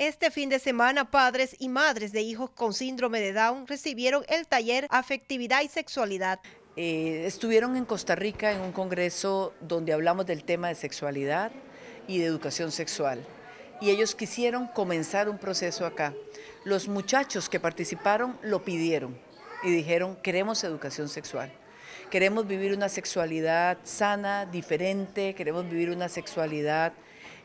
Este fin de semana, padres y madres de hijos con síndrome de Down recibieron el taller Afectividad y Sexualidad. Eh, estuvieron en Costa Rica en un congreso donde hablamos del tema de sexualidad y de educación sexual. Y ellos quisieron comenzar un proceso acá. Los muchachos que participaron lo pidieron y dijeron, queremos educación sexual. Queremos vivir una sexualidad sana, diferente, queremos vivir una sexualidad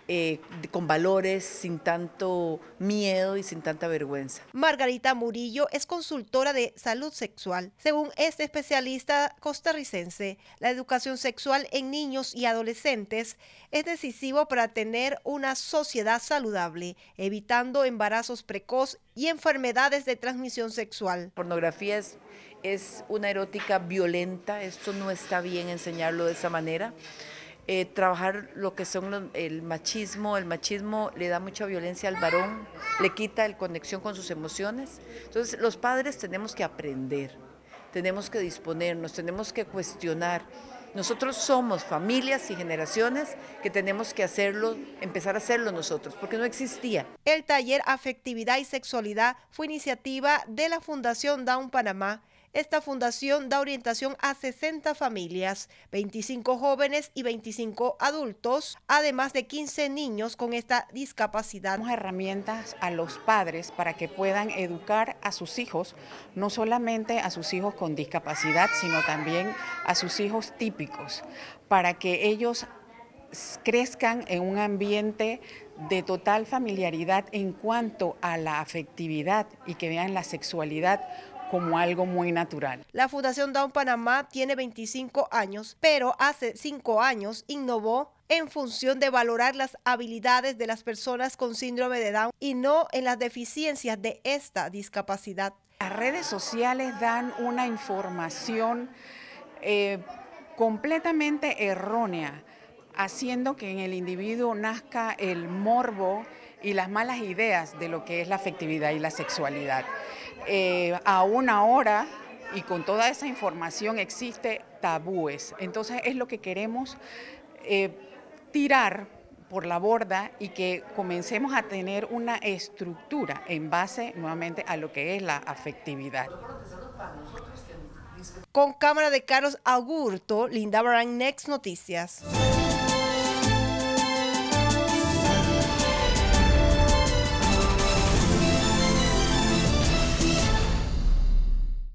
eh, con valores, sin tanto miedo y sin tanta vergüenza. Margarita Murillo es consultora de salud sexual. Según este especialista costarricense, la educación sexual en niños y adolescentes es decisivo para tener una sociedad saludable, evitando embarazos precoz y enfermedades de transmisión sexual. Pornografía es, es una erótica violenta, esto no está bien enseñarlo de esa manera. Eh, trabajar lo que son el machismo. El machismo le da mucha violencia al varón, le quita la conexión con sus emociones. Entonces los padres tenemos que aprender, tenemos que disponernos, tenemos que cuestionar. Nosotros somos familias y generaciones que tenemos que hacerlo, empezar a hacerlo nosotros, porque no existía. El taller Afectividad y Sexualidad fue iniciativa de la Fundación Down Panamá esta fundación da orientación a 60 familias, 25 jóvenes y 25 adultos, además de 15 niños con esta discapacidad. herramientas a los padres para que puedan educar a sus hijos, no solamente a sus hijos con discapacidad, sino también a sus hijos típicos, para que ellos crezcan en un ambiente de total familiaridad en cuanto a la afectividad y que vean la sexualidad como algo muy natural. La Fundación Down Panamá tiene 25 años, pero hace 5 años innovó en función de valorar las habilidades de las personas con síndrome de Down y no en las deficiencias de esta discapacidad. Las redes sociales dan una información eh, completamente errónea, haciendo que en el individuo nazca el morbo y las malas ideas de lo que es la afectividad y la sexualidad. Eh, aún ahora y con toda esa información existe tabúes. Entonces es lo que queremos eh, tirar por la borda y que comencemos a tener una estructura en base nuevamente a lo que es la afectividad. Con cámara de Carlos Agurto, Linda Barán, Next Noticias.